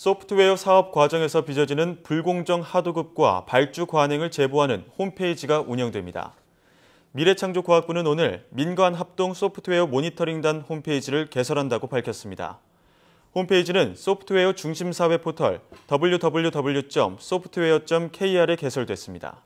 소프트웨어 사업 과정에서 빚어지는 불공정 하도급과 발주 관행을 제보하는 홈페이지가 운영됩니다. 미래창조과학부는 오늘 민관합동 소프트웨어 모니터링단 홈페이지를 개설한다고 밝혔습니다. 홈페이지는 소프트웨어 중심사회 포털 www.software.kr에 개설됐습니다.